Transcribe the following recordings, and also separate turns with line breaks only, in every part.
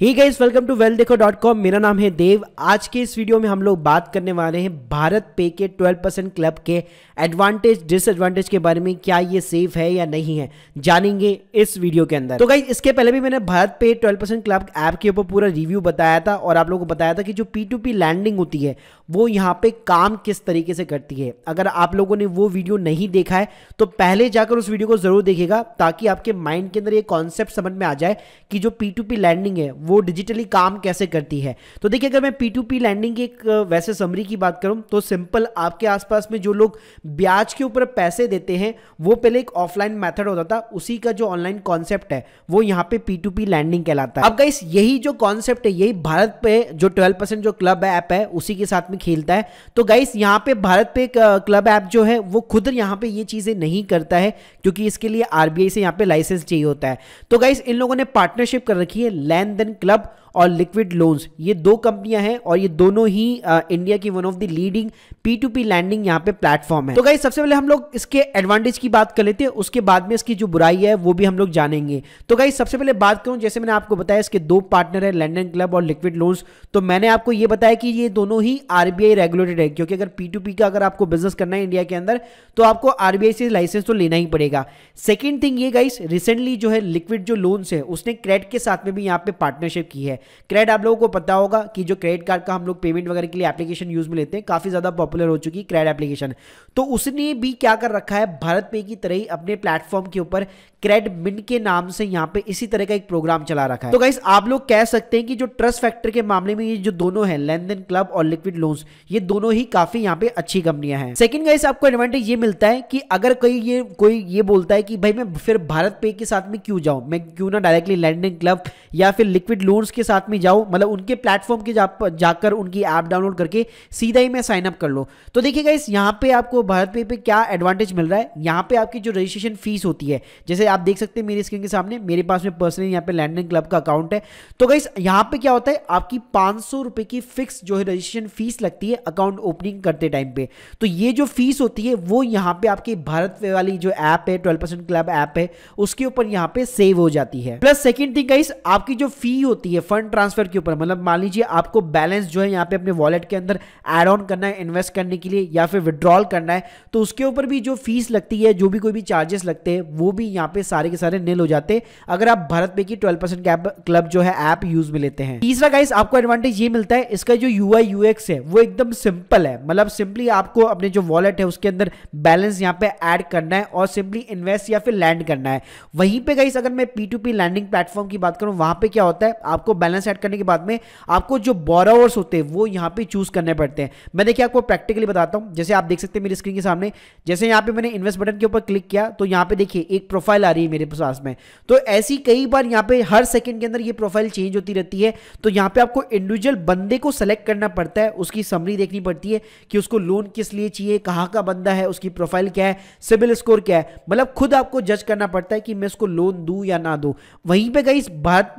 he guys welcome to well देखो dot com मेरा नाम है देव आज के इस वीडियो में हम लोग बात करने वाले हैं भारत पे के 12 परसेंट क्लब के एडवांटेज डिसएडवांटेज के बारे में क्या ये सेफ है या नहीं है जानेंगे इस वीडियो के अंदर तो गाइस इसके पहले भी मैंने भारत पे 12 परसेंट क्लब ऐप के ऊपर पूरा रिव्यू बताया था और आप लोगों को बताया था कि जो पी टू पी लैंडिंग होती है वो यहाँ पे काम किस तरीके से करती है अगर आप लोगों ने वो वीडियो नहीं देखा है तो पहले जाकर उस वीडियो को ज़रूर देखेगा ताकि आपके माइंड के अंदर ये कॉन्सेप्ट समझ में आ जाए कि जो पी टू पी लैंडिंग है वो डिजिटली काम कैसे करती है तो देखिए अगर मैं पी टू पी लैंडिंग की एक वैसे समरी की बात करूँ तो सिंपल आपके आसपास में जो लोग ब्याज के ऊपर पैसे देते हैं वो पहले एक ऑफलाइन मैथड होता था उसी का जो ऑनलाइन कॉन्सेप्ट है वो यहाँ पे पी टू पी लैंडिंग कहलाता है अब गाइस यही जो कॉन्सेप्ट है यही भारत पे जो ट्वेल्व परसेंट जो क्लब है ऐप है उसी के साथ में खेलता है तो गाइस यहाँ पे भारत पे क्लब ऐप जो है वो खुद यहाँ पे ये चीज़ें नहीं करता है क्योंकि इसके लिए आरबीआई से यहाँ पे लाइसेंस चाहिए होता है तो गाइस इन लोगों ने पार्टनरशिप कर रखी है लैंड देन क्लब और लिक्विड लोन्स ये दो कंपनियां हैं और ये दोनों ही इंडिया uh, की one of the leading P to P lending यहाँ पे प्लेटफॉर्म है तो गाई सबसे पहले हम लोग इसके एडवांटेज की बात कर लेते हैं उसके बाद में इसकी जो बुराई है वो भी हम लोग जानेंगे तो गाई सबसे पहले बात करूं जैसे मैंने आपको बताया इसके दो पार्टनर है लैंडन क्लब और लिक्विड लोन्स तो मैंने आपको ये बताया कि ये दोनों ही आरबीआई रेगुलेटेड है क्योंकि अगर पी टू पी का अगर आपको बिजनेस करना है इंडिया के अंदर तो आपको आरबीआई से लाइसेंस तो लेना ही पड़ेगा सेकेंड थिंग ये गाइस रिसेंटली जो है लिक्विड जो लोन्स है उसने क्रेडिट के साथ में भी यहाँ पे पार्टनरशिप की है क्रेड आप लोगों को पता होगा कि जो क्रेडिट कार्ड का हम लोग पेमेंट वगैरह के लिए एप्लीकेशन यूज में लेते हैं काफी ज्यादा पॉपुलर हो चुकी है क्रेड एप्लीकेशन तो उसने भी क्या कर रखा है भारत पे की तरह ही अपने प्लेटफॉर्म के ऊपर क्रेड मिन के नाम से यहाँ पे इसी तरह का एक प्रोग्राम चला रखा है तो गाइस आप लोग कह सकते हैं कि जो ट्रस्ट फैक्टर के मामले में ये जो दोनों है लेन क्लब और लिक्विड लोन्स ये दोनों ही काफी यहाँ पे अच्छी कंपनियां हैं सेकंड गाइस आपको एडवांटेज ये मिलता है कि अगर कोई ये कोई ये बोलता है कि भाई मैं फिर भारत पे के साथ में क्यों जाऊं मैं क्यों ना डायरेक्टली लैंड क्लब या फिर लिक्विड लोन्स के साथ साथ में जाओ मतलब उनके प्लेटफॉर्म के जा, जाकर उनकी ऐप डाउनलोड करके सीधा ही मैं साइन अप कर लो तो देखिएगा इस यहाँ पे आपको भारत पे पे क्या एडवांटेज मिल रहा है यहाँ पे आपकी जो रजिस्ट्रेशन फीस होती है जैसे आप देख सकते हैं मेरी स्क्रीन के सामने मेरे पास में पर्सनली यहाँ पे लैंडन क्लब का अकाउंट है तो गाइस यहाँ पे क्या होता है आपकी पाँच की फिक्स जो है रजिस्ट्रेशन फीस लगती है अकाउंट ओपनिंग करते टाइम पे तो ये जो फीस होती है वो यहाँ पे आपकी भारत पे वाली जो ऐप है ट्वेल्व क्लब ऐप है उसके ऊपर यहाँ पे सेव हो जाती है प्लस सेकेंड थिंग गाइस आपकी जो फी होती है फंड फंड ट्रांसफर के ऊपर मतलब मान लीजिए आपको बैलेंस जो है यहाँ पे अपने वॉलेट के अंदर एड ऑन करना है इन्वेस्ट करने के लिए या फिर विड्रॉल करना है तो उसके ऊपर भी जो फीस लगती है जो भी कोई भी चार्जेस लगते हैं वो भी यहाँ पे सारे के सारे निल हो जाते हैं अगर आप भारत पे की ट्वेल्व परसेंट क्लब जो है ऐप यूज में लेते हैं तीसरा गाइस आपको एडवांटेज ये मिलता है इसका जो यू आई है वो एकदम सिंपल है मतलब सिंपली आपको अपने जो वॉलेट है उसके अंदर बैलेंस यहाँ पे ऐड करना है और सिंपली इन्वेस्ट या फिर लैंड करना है वहीं पर गाइस अगर मैं पी लैंडिंग प्लेटफॉर्म की बात करूँ वहां पर क्या होता है आपको बैलेंस बैलेंस ऐड करने के बाद में आपको जो बोरावर्स होते हैं वो यहाँ पे चूज करने पड़ते हैं मैं देखिए आपको प्रैक्टिकली बताता हूँ जैसे आप देख सकते हैं मेरी स्क्रीन के सामने जैसे यहाँ पे मैंने इन्वेस्ट बटन के ऊपर क्लिक किया तो यहाँ पे देखिए एक प्रोफाइल आ रही है मेरे पास में तो ऐसी कई बार यहाँ पे हर सेकेंड के अंदर ये प्रोफाइल चेंज होती रहती है तो यहाँ पे आपको इंडिविजुअल बंदे को सेलेक्ट करना पड़ता है उसकी समरी देखनी पड़ती है कि उसको लोन किस लिए चाहिए कहाँ का बंदा है उसकी प्रोफाइल क्या है सिविल स्कोर क्या है मतलब खुद आपको जज करना पड़ता है कि मैं उसको लोन दूँ या ना दूँ वहीं पर गई भारत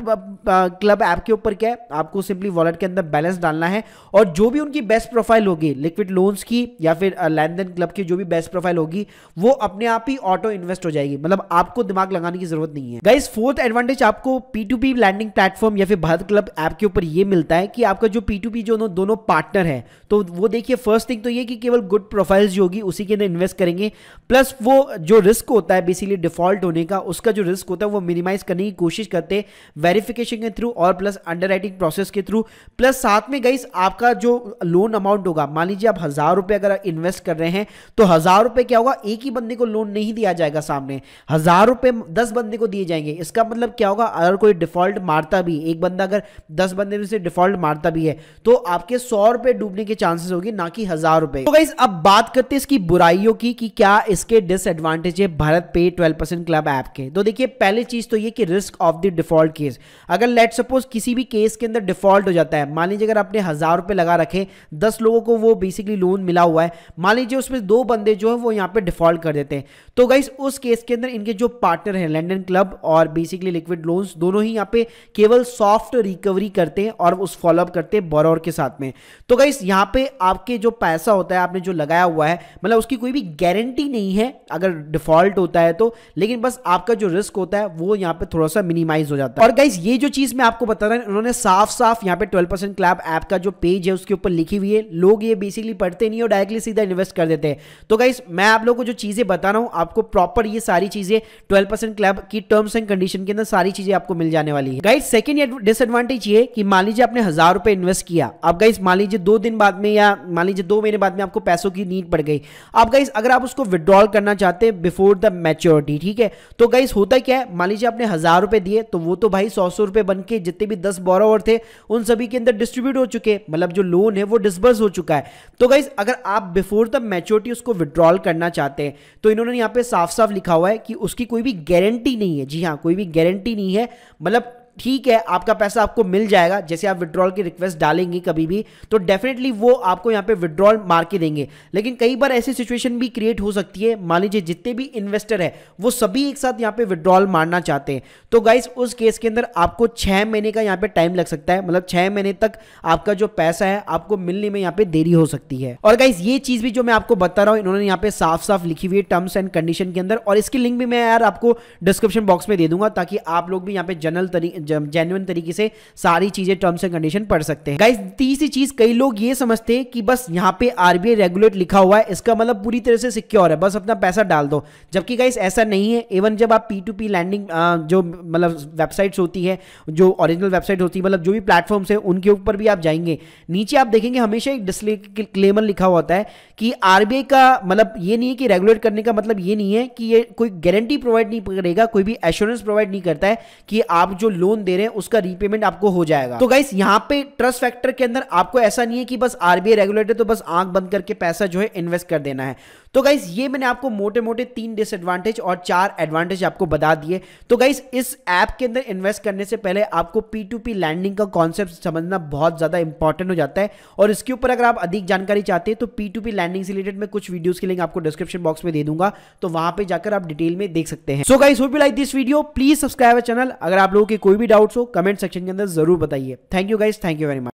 क्लब ऐप के ऊपर क्या है आपको सिंपली वॉलेट के अंदर बैलेंस डालना है और जो भी उनकी बेस्ट प्रोफाइल होगी लिक्विड लोन्स की या फिर लैंडन क्लब की जो भी बेस्ट प्रोफाइल होगी वो अपने आप ही ऑटो इन्वेस्ट हो जाएगी मतलब आपको दिमाग लगाने की जरूरत नहीं है गाइस फोर्थ एडवांटेज आपको पी लैंडिंग प्लेटफॉर्म या फिर भारत क्लब ऐप के ऊपर ये मिलता है कि आपका जो पी जो दोनों पार्टनर है तो वो देखिए फर्स्ट थिंग तो ये कि केवल गुड प्रोफाइल्स जो होगी उसी के अंदर इन्वेस्ट करेंगे प्लस वो जो रिस्क होता है बेसिकली डिफॉल्ट होने का उसका जो रिस्क होता है वो मिनिमाइज करने की कोशिश करते हैं वेरिफिकेशन के थ्रू और प्लस अंडरराइटिंग प्रोसेस के थ्रू प्लस साथ में गई आपका जो लोन अमाउंट होगा मान लीजिए आप हज़ार रुपए अगर इन्वेस्ट कर रहे हैं तो हज़ार रुपए क्या होगा एक ही बंदे को लोन नहीं दिया जाएगा सामने हज़ार रुपए दस बंदे को दिए जाएंगे इसका मतलब क्या होगा अगर कोई डिफॉल्ट मारता भी एक बंदा अगर दस बंदे में से डिफॉल्ट मारता भी है तो आपके सौ रुपए डूबने के चांसेस होगी ना कि हज़ार रुपए तो गाइज अब बात करते हैं इसकी बुराइयों की कि क्या इसके डिसएडवांटेज है भारत पे ट्वेल्व परसेंट क्लब ऐप के तो देखिए पहली चीज़ तो ये कि risk of the default case अगर लेट सपोज किसी भी केस के अंदर डिफॉल्ट हो जाता है मान लीजिए अगर आपने हज़ार रुपए लगा रखे दस लोगों को वो बेसिकली लोन मिला हुआ है मान लीजिए उसमें दो बंदे जो है वो यहाँ पे डिफॉल्ट कर देते हैं तो गाइस उस केस के अंदर इनके जो पार्टनर हैं लंडन क्लब और बेसिकली लिक्विड लोन्स दोनों ही यहाँ पे केवल सॉफ्ट रिकवरी करते हैं और उस फॉलोअप करते हैं बोरोर के साथ में तो गाइस यहाँ पे आपके जो पैसा होता है आपने जो लगाया हुआ है मतलब उसकी कोई भी गारंटी नहीं है अगर डिफॉल्ट होता है तो लेकिन बस आपका जो रिस्क होता है वो यहाँ पे थोड़ा सा मिनिमाइज हो जाता है और गाइस ये जो चीज मैं आपको बता तरह उन्होंने साफ साफ यहाँ पे 12 परसेंट क्लैब ऐप का जो पेज है उसके ऊपर लिखी हुई है लोग ये बेसिकली पढ़ते नहीं और डायरेक्टली सीधा इन्वेस्ट कर देते हैं तो गाइस मैं आप लोगों को जो चीज़ें बता रहा हूँ आपको प्रॉपर ये सारी चीज़ें ट्वेल्व परसेंट क्लब की टर्म्स एंड कंडीशन के अंदर सारी चीज़ें आपको मिल जाने वाली है गाइस सेकंड डिसएडवांटेज ये कि मान लीजिए आपने हज़ार रुपये इन्वेस्ट किया अब गाइस मान लीजिए दो दिन बाद में या मान लीजिए दो महीने बाद में आपको पैसों की नीड पड़ गई अब गाइस अगर आप उसको विड्रॉल करना चाहते हैं बिफोर द मेच्योरिटी ठीक है तो गाइस होता क्या है मान लीजिए आपने हज़ार दिए तो वो तो भाई सौ सौ रुपये बन जितने भी दस बोरोवर थे उन सभी के अंदर डिस्ट्रीब्यूट हो चुके मतलब जो लोन है वो डिसबर्स हो चुका है तो गाइज अगर आप बिफोर द मेच्योरिटी उसको विड्रॉल करना चाहते हैं तो इन्होंने यहाँ पे साफ साफ लिखा हुआ है कि उसकी कोई भी गारंटी नहीं है जी हाँ कोई भी गारंटी नहीं है मतलब ठीक है आपका पैसा आपको मिल जाएगा जैसे आप विड्रॉल की रिक्वेस्ट डालेंगे कभी भी तो डेफिनेटली वो आपको यहाँ पे विड्रॉल मार के देंगे लेकिन कई बार ऐसी सिचुएशन भी क्रिएट हो सकती है मान लीजिए जितने भी इन्वेस्टर है वो सभी एक साथ यहाँ पे विड्रॉल मारना चाहते हैं तो गाइस उस केस के अंदर आपको छः महीने का यहाँ पे टाइम लग सकता है मतलब छः महीने तक आपका जो पैसा है आपको मिलने में यहाँ पे देरी हो सकती है और गाइस ये चीज़ भी जो मैं आपको बता रहा हूँ इन्होंने यहाँ पे साफ साफ लिखी हुई है टर्म्स एंड कंडीशन के अंदर और इसकी लिंक भी मैं यार आपको डिस्क्रिप्शन बॉक्स में दे दूंगा ताकि आप लोग भी यहाँ पे जनरल जेन्युन तरीके से सारी चीजें टर्म्स एंड कंडीशन पढ़ सकते हैं गाइस तीसरी चीज कई लोग ये समझते हैं कि बस यहाँ पे आरबीआई रेगुलेट लिखा हुआ है इसका मतलब पूरी तरह से सिक्योर है बस अपना पैसा डाल दो जबकि गाइस ऐसा नहीं है इवन जब आप पी टू पी लैंडिंग जो मतलब वेबसाइट्स होती है जो ओरिजिनल वेबसाइट होती है मतलब जो भी प्लेटफॉर्म्स है उनके ऊपर भी आप जाएंगे नीचे आप देखेंगे हमेशा एक डिस्क्लेमर लिखा हुआ होता है कि आरबीआई का मतलब ये नहीं है कि रेगुलेट करने का मतलब ये नहीं है कि ये कोई गारंटी प्रोवाइड नहीं करेगा कोई भी एश्योरेंस प्रोवाइड नहीं करता है कि आप जो लोन लोन दे रहे हैं उसका रीपेमेंट आपको हो जाएगा तो गाइस यहाँ पे ट्रस्ट फैक्टर के अंदर आपको ऐसा नहीं है कि बस आरबीआई रेगुलेटर तो बस आंख बंद करके पैसा जो है इन्वेस्ट कर देना है तो गाइस ये मैंने आपको मोटे मोटे तीन डिसएडवांटेज और चार एडवांटेज आपको बता दिए तो गाइस इस ऐप के अंदर इन्वेस्ट करने से पहले आपको पी टू पी लैंडिंग का कॉन्सेप्ट समझना बहुत ज्यादा इंपॉर्टेंट हो जाता है और इसके ऊपर अगर आप अधिक जानकारी चाहते हैं तो पी टू पी लैंडिंग से रिलेटेड मैं कुछ वीडियोज की लिंक आपको डिस्क्रिप्शन बॉक्स में दे दूंगा तो वहां पर जाकर आप डिटेल में देख सकते हैं so guys hope you like this video please subscribe channel अगर आप लोगों के कोई भी भी डाउट्स हो कमेंट सेक्शन के अंदर जरूर बताइए thank you guys thank you very much